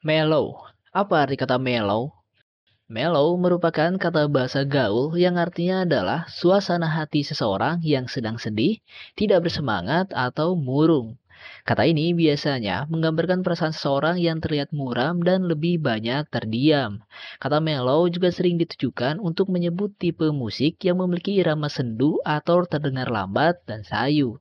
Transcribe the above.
Mellow. Apa arti kata mellow? Mellow merupakan kata bahasa gaul yang artinya adalah suasana hati seseorang yang sedang sedih, tidak bersemangat, atau murung. Kata ini biasanya menggambarkan perasaan seseorang yang terlihat muram dan lebih banyak terdiam. Kata mellow juga sering ditujukan untuk menyebut tipe musik yang memiliki irama sendu atau terdengar lambat dan sayu.